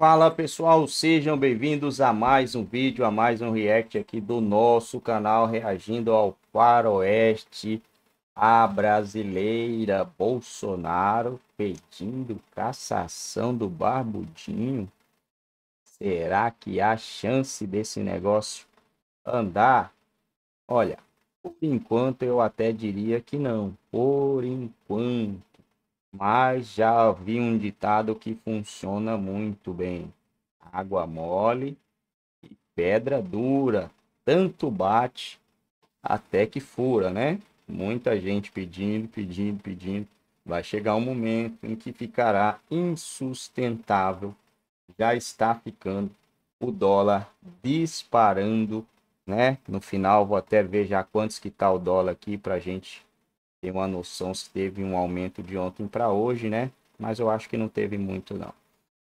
Fala pessoal, sejam bem-vindos a mais um vídeo, a mais um react aqui do nosso canal reagindo ao Faroeste, a brasileira Bolsonaro pedindo cassação do Barbudinho. Será que há chance desse negócio andar? Olha, por enquanto eu até diria que não, por enquanto. Mas já vi um ditado que funciona muito bem: água mole e pedra dura, tanto bate até que fura, né? Muita gente pedindo, pedindo, pedindo. Vai chegar um momento em que ficará insustentável. Já está ficando o dólar disparando, né? No final vou até ver já quantos que tá o dólar aqui para gente ter uma noção se teve um aumento de ontem para hoje, né? Mas eu acho que não teve muito não.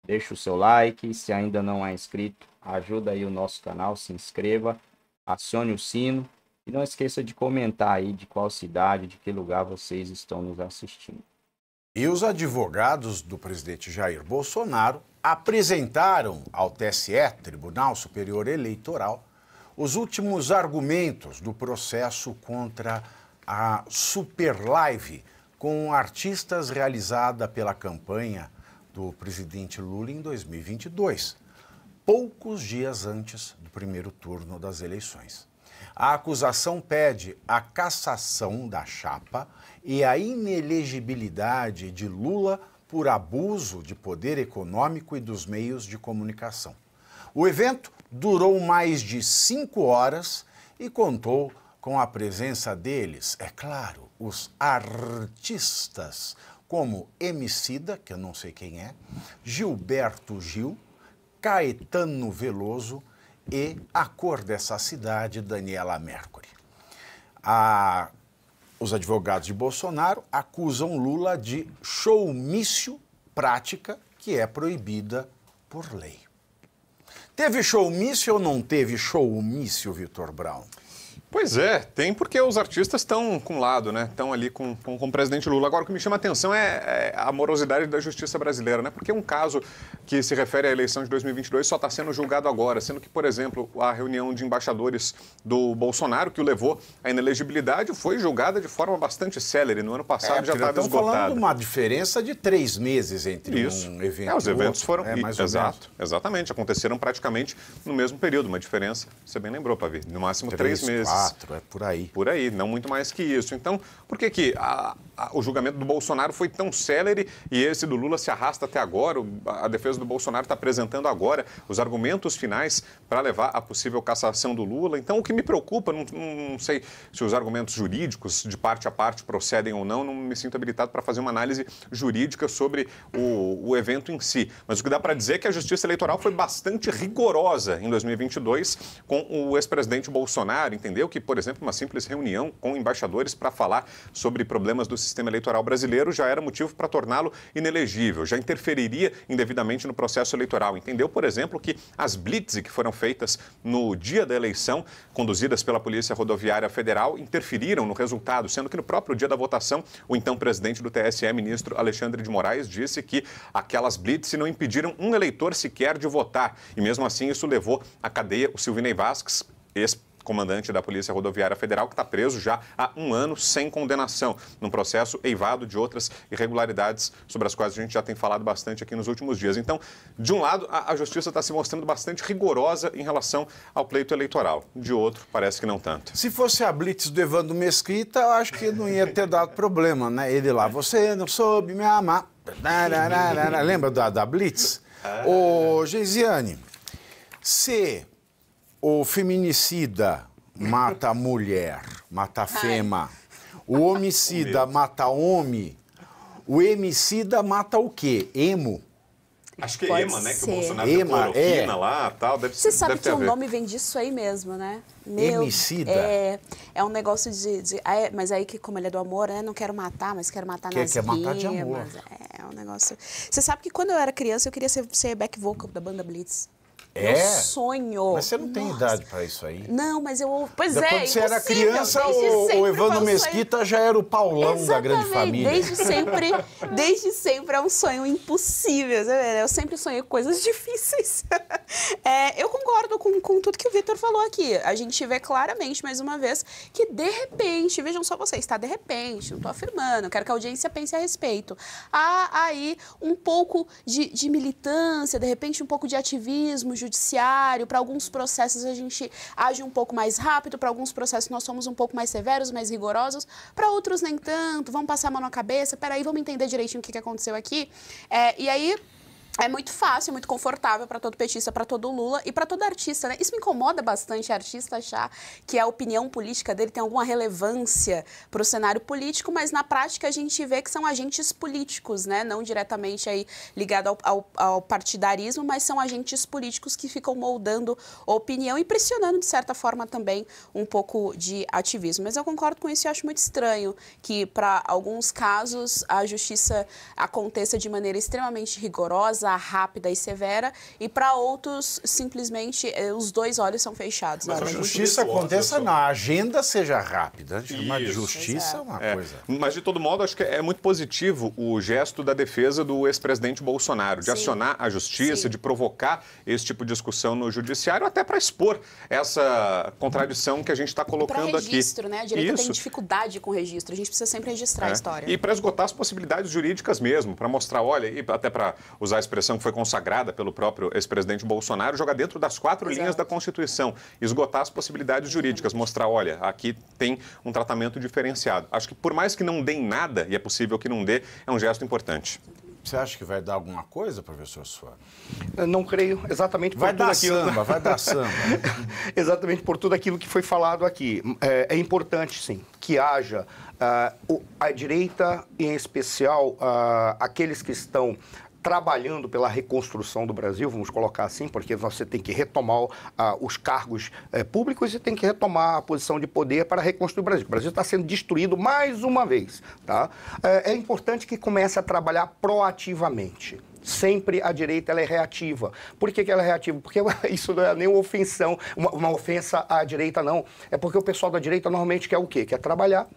Deixa o seu like, se ainda não é inscrito, ajuda aí o nosso canal, se inscreva, acione o sino e não esqueça de comentar aí de qual cidade, de que lugar vocês estão nos assistindo. E os advogados do presidente Jair Bolsonaro apresentaram ao TSE, Tribunal Superior Eleitoral, os últimos argumentos do processo contra a Super Live com artistas realizada pela campanha do presidente Lula em 2022, poucos dias antes do primeiro turno das eleições. A acusação pede a cassação da chapa e a inelegibilidade de Lula por abuso de poder econômico e dos meios de comunicação. O evento durou mais de cinco horas e contou com a presença deles, é claro, os artistas, como Emicida, que eu não sei quem é, Gilberto Gil, Caetano Veloso e a cor dessa cidade, Daniela Mercury. A, os advogados de Bolsonaro acusam Lula de showmício, prática que é proibida por lei. Teve showmício ou não teve showmício, Vitor Brown? Pois é, tem porque os artistas estão com lado, né? Estão ali com, com, com, o presidente Lula. Agora, o que me chama a atenção é, é, a morosidade da justiça brasileira, né? Porque um caso que se refere à eleição de 2022 só está sendo julgado agora, sendo que, por exemplo, a reunião de embaixadores do Bolsonaro, que o levou à inelegibilidade, foi julgada de forma bastante célere. No ano passado é, já estava esgotada. falando uma diferença de três meses entre Isso. um evento é, os eventos outro, foram... É, mais exato, exatamente. Aconteceram praticamente no mesmo período. Uma diferença, você bem lembrou, Pavi, no máximo três, três meses. Quatro quatro, é por aí. Por aí, não muito mais que isso. Então, por que, que a, a, o julgamento do Bolsonaro foi tão célere e esse do Lula se arrasta até agora? O, a defesa do Bolsonaro está apresentando agora os argumentos finais para levar à possível cassação do Lula. Então, o que me preocupa, não, não, não sei se os argumentos jurídicos, de parte a parte, procedem ou não, não me sinto habilitado para fazer uma análise jurídica sobre o, o evento em si. Mas o que dá para dizer é que a justiça eleitoral foi bastante rigorosa em 2022 com o ex-presidente Bolsonaro, entendeu? que, por exemplo, uma simples reunião com embaixadores para falar sobre problemas do sistema eleitoral brasileiro já era motivo para torná-lo inelegível, já interferiria indevidamente no processo eleitoral. Entendeu, por exemplo, que as blitz que foram feitas no dia da eleição, conduzidas pela Polícia Rodoviária Federal, interferiram no resultado, sendo que no próprio dia da votação, o então presidente do TSE, ministro Alexandre de Moraes, disse que aquelas blitz não impediram um eleitor sequer de votar. E mesmo assim, isso levou à cadeia o Silvinei Vasques, ex comandante da Polícia Rodoviária Federal, que está preso já há um ano sem condenação, num processo eivado de outras irregularidades sobre as quais a gente já tem falado bastante aqui nos últimos dias. Então, de um lado, a, a justiça está se mostrando bastante rigorosa em relação ao pleito eleitoral, de outro, parece que não tanto. Se fosse a blitz do Evandro Mesquita, eu acho que não ia ter dado problema, né? Ele lá, você não soube me amar. Lembra da, da Blitz? É. Ô, Geisiane, se o feminicida mata mulher, mata fema. O homicida mata homem. O emicida mata o quê? Emo? Acho que é EMA, né? Que o Bolsonaro Ema, tem é. lá tal. Deve, Você sabe que o um nome vem disso aí mesmo, né? Meu, Emicida? É, é um negócio de, de... Ah, é, mas aí, que como ele é do amor, né? Não quero matar, mas quero matar quer, nas quer rimas. matar de amor. É, é um negócio... Você sabe que quando eu era criança, eu queria ser, ser back vocal da banda Blitz. É. Meu sonho. Mas você não tem Nossa. idade para isso aí. Não, mas eu. Pois da é. Quando você era criança, o, o Evandro Mesquita já era o Paulão Exatamente. da grande família. Desde sempre, desde sempre é um sonho impossível. Né? Eu sempre sonhei coisas difíceis. É, eu concordo com, com tudo que o Vitor falou aqui. A gente vê claramente, mais uma vez, que de repente, vejam só vocês, tá de repente, não tô afirmando, quero que a audiência pense a respeito. Há aí um pouco de, de militância, de repente um pouco de ativismo judiciário, para alguns processos a gente age um pouco mais rápido, para alguns processos nós somos um pouco mais severos, mais rigorosos, para outros nem tanto, vamos passar a mão na cabeça, peraí, vamos entender direitinho o que, que aconteceu aqui. É, e aí é muito fácil, muito confortável para todo petista, para todo Lula e para todo artista, né? Isso me incomoda bastante, artista achar que a opinião política dele tem alguma relevância para o cenário político, mas na prática a gente vê que são agentes políticos, né? Não diretamente aí ligado ao, ao, ao partidarismo, mas são agentes políticos que ficam moldando a opinião e pressionando de certa forma também um pouco de ativismo. Mas eu concordo com isso e acho muito estranho que para alguns casos a justiça aconteça de maneira extremamente rigorosa rápida e severa, e para outros, simplesmente, eh, os dois olhos são fechados. Mas a justiça aconteça na agenda, seja rápida. Chamar de justiça é uma é. coisa. Mas, de todo modo, acho que é muito positivo o gesto da defesa do ex-presidente Bolsonaro, de Sim. acionar a justiça, Sim. de provocar esse tipo de discussão no judiciário, até para expor essa contradição que a gente está colocando registro, aqui. registro, né? A direita Isso. tem dificuldade com registro. A gente precisa sempre registrar é. a história. E para esgotar as possibilidades jurídicas mesmo, para mostrar, olha, e até para usar a expressão expressão que foi consagrada pelo próprio ex-presidente Bolsonaro, jogar dentro das quatro Exato. linhas da Constituição, esgotar as possibilidades jurídicas, mostrar, olha, aqui tem um tratamento diferenciado. Acho que por mais que não dê nada, e é possível que não dê, é um gesto importante. Você acha que vai dar alguma coisa, professor Suárez? Não creio, exatamente por vai tudo aquilo... Samba, vai dar samba. exatamente por tudo aquilo que foi falado aqui. É, é importante, sim, que haja uh, a direita, em especial uh, aqueles que estão trabalhando pela reconstrução do Brasil, vamos colocar assim, porque você tem que retomar ah, os cargos eh, públicos e tem que retomar a posição de poder para reconstruir o Brasil. O Brasil está sendo destruído mais uma vez. Tá? É, é importante que comece a trabalhar proativamente. Sempre a direita ela é reativa. Por que, que ela é reativa? Porque isso não é nem uma ofensão, uma, uma ofensa à direita, não. É porque o pessoal da direita normalmente quer o quê? Quer trabalhar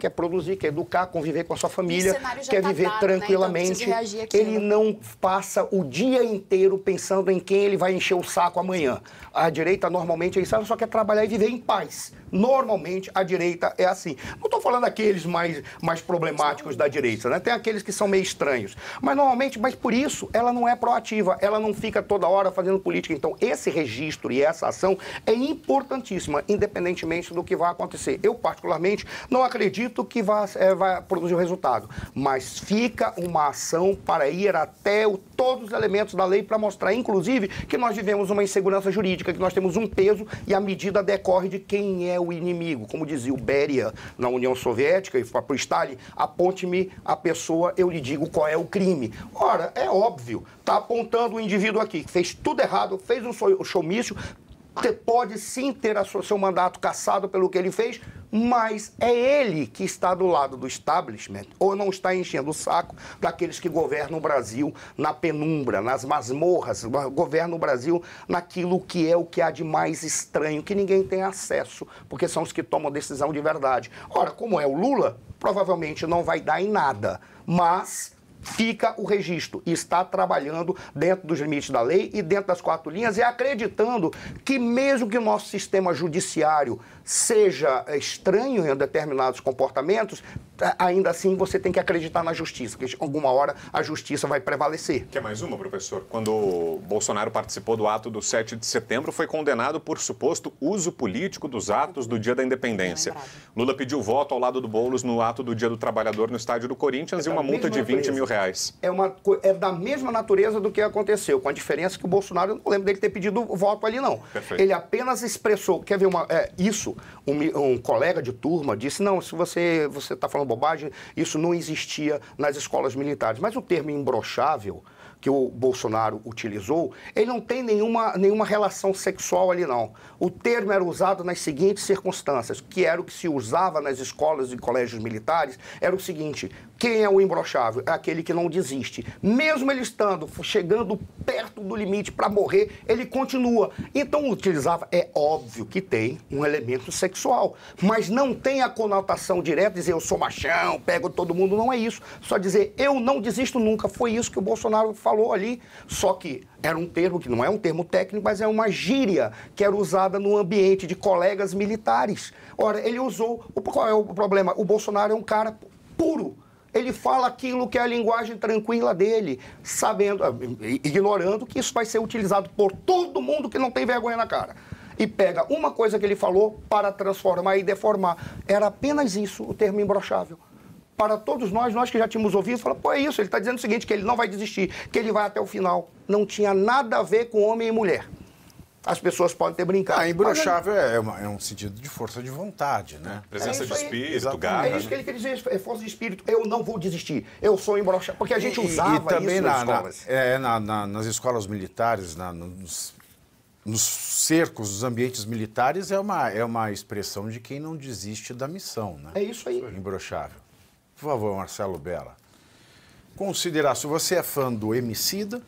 quer produzir, quer educar, conviver com a sua família, quer tá viver dado, tranquilamente. Né? Então ele né? não passa o dia inteiro pensando em quem ele vai encher o saco amanhã. A direita normalmente é isso, ela só quer trabalhar e viver em paz. Normalmente a direita é assim. Não estou falando aqueles mais, mais problemáticos da direita, né? Tem aqueles que são meio estranhos. Mas normalmente, mas por isso ela não é proativa, ela não fica toda hora fazendo política. Então, esse registro e essa ação é importantíssima, independentemente do que vai acontecer. Eu, particularmente, não acredito acredito que vai, é, vai produzir o um resultado. Mas fica uma ação para ir até o, todos os elementos da lei para mostrar, inclusive, que nós vivemos uma insegurança jurídica, que nós temos um peso e a medida decorre de quem é o inimigo. Como dizia o Beria na União Soviética e para o Stalin, aponte-me a pessoa, eu lhe digo qual é o crime. Ora, é óbvio, está apontando o indivíduo aqui que fez tudo errado, fez um showmício, pode sim ter seu mandato cassado pelo que ele fez, mas é ele que está do lado do establishment ou não está enchendo o saco daqueles que governam o Brasil na penumbra, nas masmorras, governam o Brasil naquilo que é o que há de mais estranho, que ninguém tem acesso, porque são os que tomam decisão de verdade. Ora, como é o Lula, provavelmente não vai dar em nada, mas fica o registro está trabalhando dentro dos limites da lei e dentro das quatro linhas e acreditando que mesmo que o nosso sistema judiciário seja é, estranho em determinados comportamentos, ainda assim você tem que acreditar na justiça, que alguma hora a justiça vai prevalecer. Quer mais uma, professor? Quando Bolsonaro participou do ato do 7 de setembro, foi condenado por suposto uso político dos atos do Dia da Independência. Lula pediu voto ao lado do Boulos no ato do Dia do Trabalhador no estádio do Corinthians e uma então, multa de 20 mil reais. É, uma, é da mesma natureza do que aconteceu, com a diferença que o Bolsonaro, eu não lembro dele ter pedido voto ali, não. Perfeito. Ele apenas expressou, quer ver uma, é, isso, um, um, colega de turma disse, não, se você está falando bobagem, isso não existia nas escolas militares. Mas o termo imbrochável, que o Bolsonaro utilizou, ele não tem nenhuma, nenhuma relação sexual ali, não. O termo era usado nas seguintes circunstâncias, que era o que se usava nas escolas e colégios militares, era o seguinte, quem é o imbrochável? É aquele que não desiste. Mesmo ele estando chegando perto do limite para morrer, ele continua. Então, utilizava, é óbvio que tem um elemento sexual, mas não tem a conotação direta dizer eu sou machão, pego todo mundo, não é isso. Só dizer eu não desisto nunca. Foi isso que o Bolsonaro falou ali. Só que era um termo que não é um termo técnico, mas é uma gíria que era usada no ambiente de colegas militares. Ora, ele usou. Qual é o problema? O Bolsonaro é um cara puro. Ele fala aquilo que é a linguagem tranquila dele, sabendo, ignorando que isso vai ser utilizado por todo mundo que não tem vergonha na cara. E pega uma coisa que ele falou para transformar e deformar. Era apenas isso o termo imbrochável para todos nós, nós que já tínhamos ouvido, fala, pô, é isso, ele está dizendo o seguinte, que ele não vai desistir, que ele vai até o final. Não tinha nada a ver com homem e mulher as pessoas podem ter brincado. Ah, embruxável é, é, um sentido de força de vontade, né? É, presença é de espírito, Exato. garra. É né? isso que ele quer dizer, é força de espírito. Eu não vou desistir, eu sou embruxável. Porque a gente e, usava e também isso na, nas escolas. Na, é, na, na, nas escolas militares, nos, nos cercos nos ambientes militares, é uma, é uma expressão de quem não desiste da missão, né? É isso aí. Embruxável. É Por favor, Marcelo Bela. se você é fã do Emicida?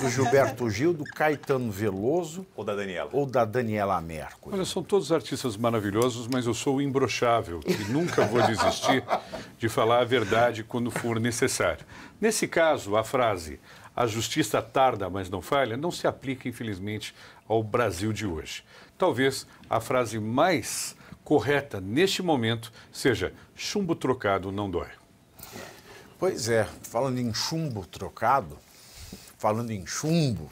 do Gilberto Gil, do Caetano Veloso. Ou da Daniela. Ou da Daniela Mercury. Olha, são todos artistas maravilhosos, mas eu sou imbrochável e nunca vou desistir de falar a verdade quando for necessário. Nesse caso, a frase a justiça tarda, mas não falha, não se aplica, infelizmente, ao Brasil de hoje. Talvez a frase mais correta neste momento seja chumbo trocado não dói. Pois é, falando em chumbo trocado, Falando em chumbo,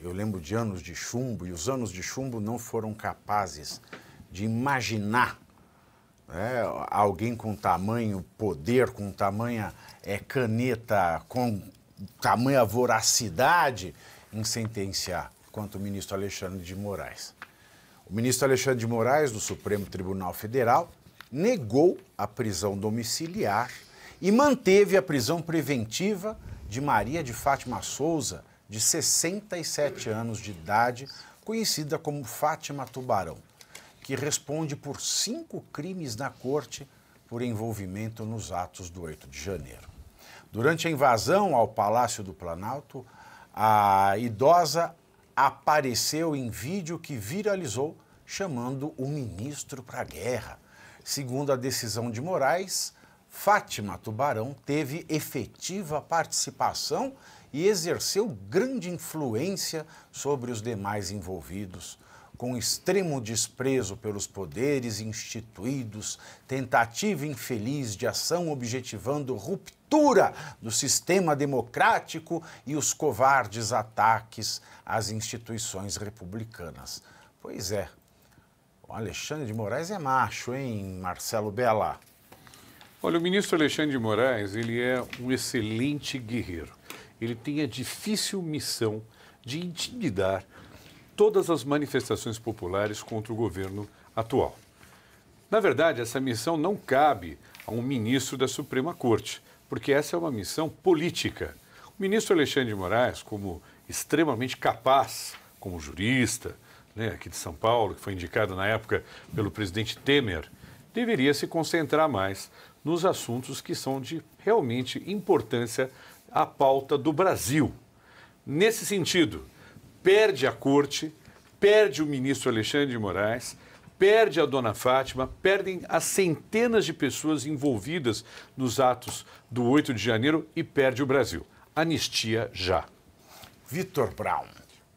eu lembro de anos de chumbo e os anos de chumbo não foram capazes de imaginar né, alguém com tamanho poder, com tamanha é, caneta, com tamanha voracidade em sentenciar quanto o ministro Alexandre de Moraes. O ministro Alexandre de Moraes, do Supremo Tribunal Federal, negou a prisão domiciliar e manteve a prisão preventiva de Maria de Fátima Souza, de 67 anos de idade, conhecida como Fátima Tubarão, que responde por cinco crimes na corte por envolvimento nos atos do 8 de janeiro. Durante a invasão ao Palácio do Planalto, a idosa apareceu em vídeo que viralizou chamando o ministro para a guerra. Segundo a decisão de Moraes, Fátima Tubarão teve efetiva participação e exerceu grande influência sobre os demais envolvidos. Com extremo desprezo pelos poderes instituídos, tentativa infeliz de ação objetivando ruptura do sistema democrático e os covardes ataques às instituições republicanas. Pois é, o Alexandre de Moraes é macho, hein, Marcelo Bela? Olha, o ministro Alexandre de Moraes, ele é um excelente guerreiro. Ele tem a difícil missão de intimidar todas as manifestações populares contra o governo atual. Na verdade, essa missão não cabe a um ministro da Suprema Corte, porque essa é uma missão política. O ministro Alexandre de Moraes, como extremamente capaz, como jurista, né, aqui de São Paulo, que foi indicado na época pelo presidente Temer, deveria se concentrar mais nos assuntos que são de realmente importância à pauta do Brasil. Nesse sentido, perde a corte, perde o ministro Alexandre de Moraes, perde a dona Fátima, perdem as centenas de pessoas envolvidas nos atos do 8 de janeiro e perde o Brasil. Anistia já. Vitor Brown.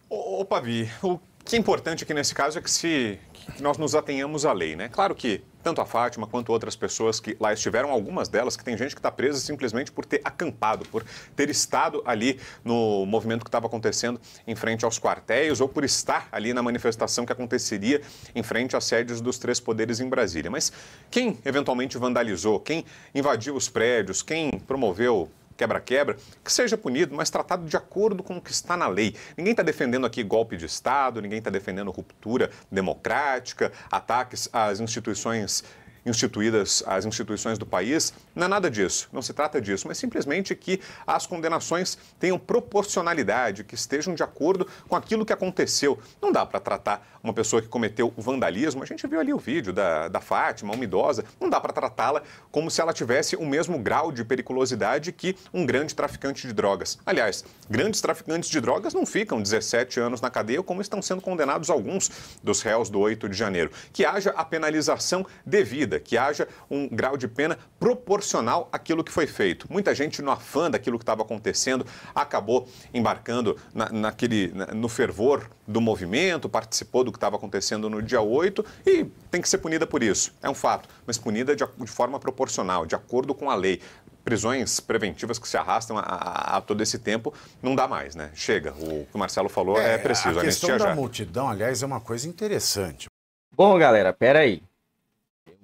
Ô, Pavi, o que é importante aqui nesse caso é que se que nós nos atenhamos à lei, né? Claro que tanto a Fátima quanto outras pessoas que lá estiveram, algumas delas que tem gente que está presa simplesmente por ter acampado, por ter estado ali no movimento que estava acontecendo em frente aos quartéis ou por estar ali na manifestação que aconteceria em frente às sedes dos três poderes em Brasília. Mas quem eventualmente vandalizou, quem invadiu os prédios, quem promoveu quebra-quebra, que seja punido, mas tratado de acordo com o que está na lei. Ninguém está defendendo aqui golpe de Estado, ninguém está defendendo ruptura democrática, ataques às instituições instituídas as instituições do país. Não é nada disso, não se trata disso, mas simplesmente que as condenações tenham proporcionalidade, que estejam de acordo com aquilo que aconteceu. Não dá para tratar uma pessoa que cometeu vandalismo, a gente viu ali o vídeo da, da Fátima, uma idosa, não dá para tratá-la como se ela tivesse o mesmo grau de periculosidade que um grande traficante de drogas. Aliás, grandes traficantes de drogas não ficam 17 anos na cadeia, como estão sendo condenados alguns dos réus do 8 de janeiro. Que haja a penalização devida que haja um grau de pena proporcional àquilo que foi feito. Muita gente, no afã daquilo que estava acontecendo, acabou embarcando na, naquele, na, no fervor do movimento, participou do que estava acontecendo no dia 8 e tem que ser punida por isso. É um fato, mas punida de, de forma proporcional, de acordo com a lei prisões preventivas que se arrastam a, a, a, todo esse tempo, não dá mais, né? Chega. O que o Marcelo falou é, é preciso. A questão a da já. multidão, aliás, é uma coisa interessante. Bom, galera, peraí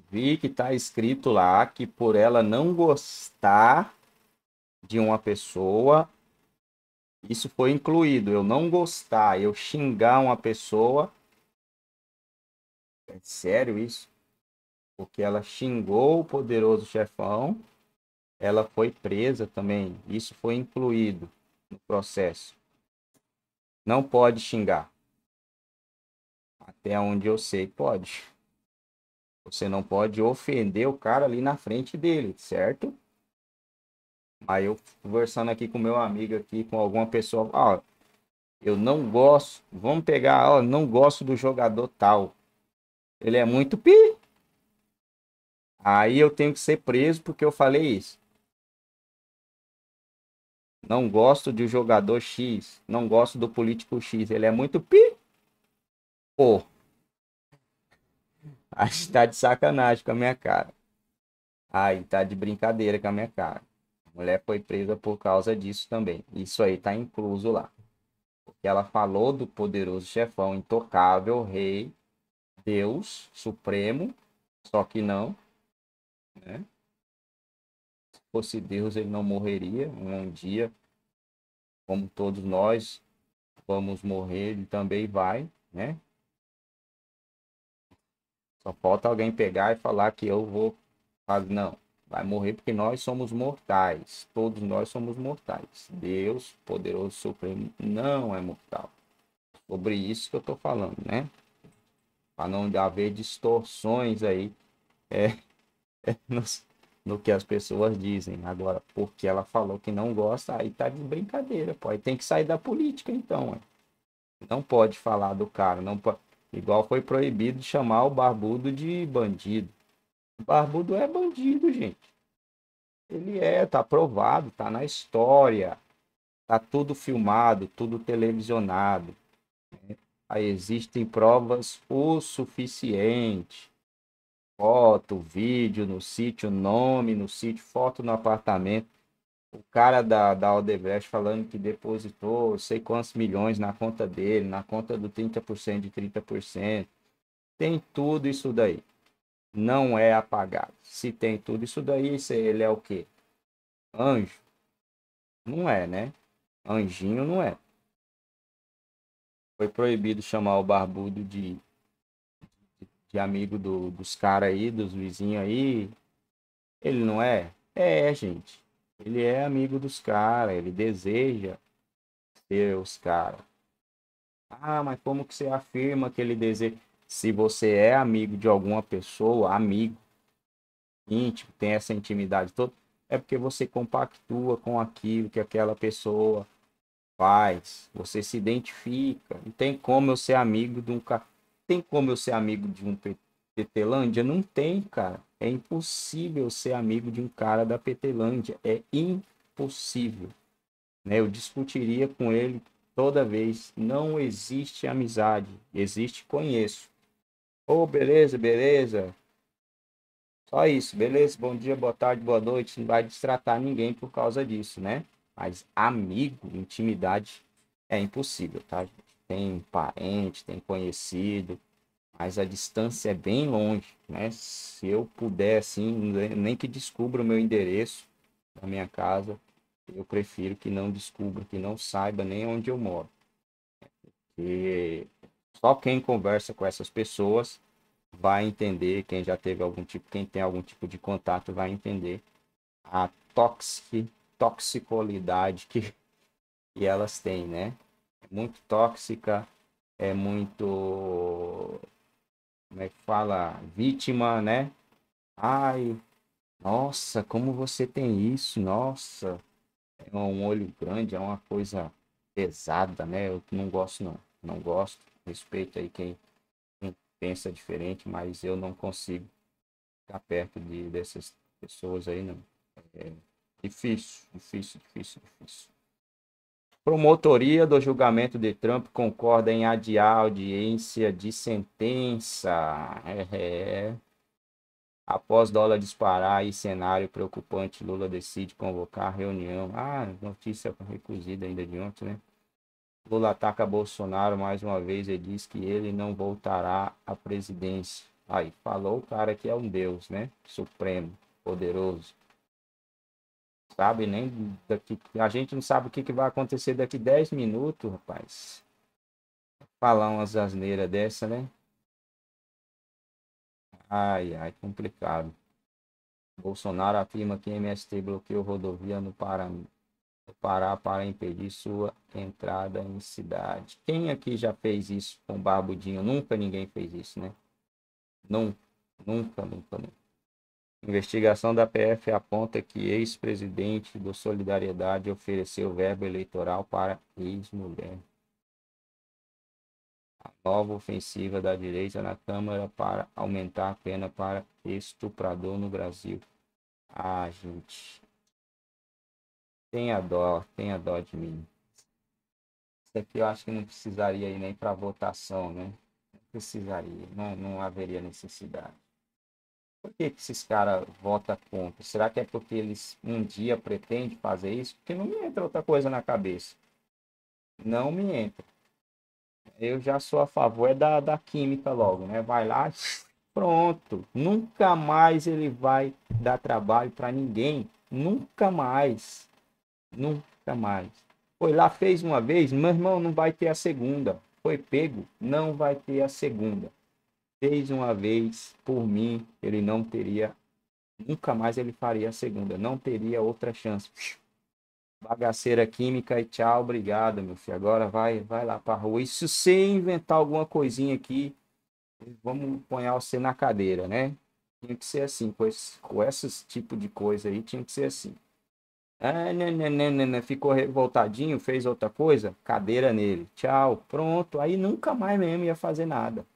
vi que está escrito lá que por ela não gostar de uma pessoa, isso foi incluído. Eu não gostar, eu xingar uma pessoa. É sério isso? Porque ela xingou o poderoso chefão, ela foi presa também. Isso foi incluído no processo. Não pode xingar. Até onde eu sei, pode. Você não pode ofender o cara ali na frente dele, certo? Aí eu conversando aqui com meu amigo aqui, com alguma pessoa, ó, eu não gosto, vamos pegar, ó, não gosto do jogador tal. Ele é muito pi. Aí eu tenho que ser preso porque eu falei isso. Não gosto de jogador X, não gosto do político X, ele é muito pi. Pô, Acho que tá de sacanagem com a minha cara. Aí tá de brincadeira com a minha cara. A mulher foi presa por causa disso também. Isso aí tá incluso lá. Porque ela falou do poderoso chefão, intocável, rei, Deus, supremo, só que não, né? Se fosse Deus, ele não morreria né? um dia, como todos nós vamos morrer, ele também vai, né? Só falta alguém pegar e falar que eu vou fazer. Não, vai morrer porque nós somos mortais. Todos nós somos mortais. Deus, poderoso supremo, não é mortal. Sobre isso que eu estou falando, né? Para não haver distorções aí é, é no que as pessoas dizem. Agora, porque ela falou que não gosta, aí tá de brincadeira, pô. Aí tem que sair da política, então. Ué. Não pode falar do cara, não pode. Igual foi proibido chamar o barbudo de bandido. O barbudo é bandido, gente. Ele é, tá provado, tá na história. Tá tudo filmado, tudo televisionado. Né? Aí existem provas o suficiente. Foto, vídeo no sítio, nome no sítio, foto no apartamento o cara da, da Aldebrecht falando que depositou sei quantos milhões na conta dele, na conta do 30% de 30%. Tem tudo isso daí. Não é apagado. Se tem tudo isso daí, ele é o quê? Anjo? Não é, né? Anjinho não é. Foi proibido chamar o barbudo de, de amigo do, dos caras aí, dos vizinhos aí. Ele não é? É, gente. Ele é amigo dos caras, ele deseja ser os caras. Ah, mas como que você afirma que ele deseja? Se você é amigo de alguma pessoa, amigo, íntimo, tem essa intimidade toda, é porque você compactua com aquilo que aquela pessoa faz, você se identifica. Não tem como eu ser amigo de um cara. Tem como eu ser amigo de um PT? Petelândia? Não tem, cara. É impossível ser amigo de um cara da Petelândia. É impossível. Né? Eu discutiria com ele toda vez. Não existe amizade. Existe conheço. Ô, oh, beleza, beleza. Só isso, beleza? Bom dia, boa tarde, boa noite. Não vai destratar ninguém por causa disso, né? Mas amigo, intimidade é impossível, tá? Tem parente, tem conhecido, mas a distância é bem longe, né? Se eu puder, assim, né, nem que descubra o meu endereço da minha casa, eu prefiro que não descubra, que não saiba nem onde eu moro. Porque só quem conversa com essas pessoas vai entender, quem já teve algum tipo, quem tem algum tipo de contato vai entender a toxic, toxicolidade que, que elas têm, né? É muito tóxica, é muito como é que fala, vítima, né? Ai, nossa, como você tem isso, nossa. É um olho grande, é uma coisa pesada, né? Eu não gosto, não. Não gosto. Respeito aí quem, quem pensa diferente, mas eu não consigo ficar perto de, dessas pessoas aí, não. É difícil, difícil, difícil, difícil. Promotoria do julgamento de Trump concorda em adiar audiência de sentença. É, é. Após dólar disparar e cenário preocupante, Lula decide convocar reunião. Ah, notícia recusada ainda de ontem, né? Lula ataca Bolsonaro mais uma vez e diz que ele não voltará à presidência. Aí, falou o cara que é um deus, né? Supremo, poderoso sabe? Nem daqui, a gente não sabe o que, que vai acontecer daqui 10 minutos, rapaz. Falar umas asneiras dessa, né? Ai, ai, complicado. Bolsonaro afirma que MST bloqueou rodovia no Pará, no Pará para impedir sua entrada em cidade. Quem aqui já fez isso com barbudinho? Nunca ninguém fez isso, né? Nunca, nunca, nunca, nunca. Investigação da PF aponta que ex-presidente do Solidariedade ofereceu verba eleitoral para ex-mulher. A nova ofensiva da direita na Câmara para aumentar a pena para estuprador no Brasil. Ah, gente. Tenha dó, tenha dó de mim. Isso aqui eu acho que não precisaria ir nem para votação, né? Não precisaria, não, não haveria necessidade. Por que, que esses caras votam contra? Será que é porque eles um dia pretendem fazer isso? Porque não me entra outra coisa na cabeça. Não me entra. Eu já sou a favor é da, da química logo, né? Vai lá, pronto. Nunca mais ele vai dar trabalho para ninguém. Nunca mais. Nunca mais. Foi lá, fez uma vez, meu irmão, não vai ter a segunda. Foi pego, não vai ter a segunda fez uma vez por mim, ele não teria, nunca mais ele faria a segunda, não teria outra chance. Bagaceira química e tchau, obrigado, meu filho. Agora vai, vai lá pra rua. E se você inventar alguma coisinha aqui, vamos apanhar você na cadeira, né? Tinha que ser assim, com esse, com esses tipo de coisa aí, tinha que ser assim. Ah, nananana, né, né, né, ficou revoltadinho, fez outra coisa, cadeira nele. Tchau, pronto. Aí nunca mais mesmo ia fazer nada.